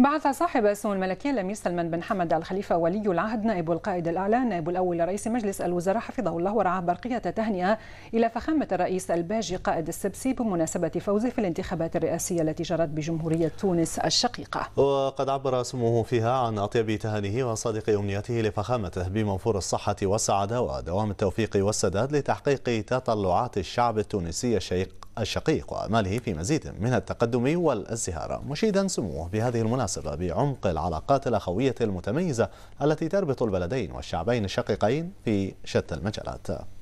بعث صاحب السمو الملكي الامير سلمان بن حمد الخليفه ولي العهد نائب القائد الاعلى نائب الاول لرئيس مجلس الوزراء حفظه الله ورعاه برقيه تهنئه الى فخامه الرئيس الباجي قائد السبسي بمناسبه فوزه في الانتخابات الرئاسيه التي جرت بجمهوريه تونس الشقيقه. وقد عبر سموه فيها عن اطيب تهانيه وصادق امنيته لفخامته بمنفور الصحه والسعاده ودوام التوفيق والسداد لتحقيق تطلعات الشعب التونسي الشيق. الشقيق وأماله في مزيد من التقدم والازدهار مشيدا سموه بهذه المناسبة بعمق العلاقات الأخوية المتميزة التي تربط البلدين والشعبين الشقيقين في شتى المجالات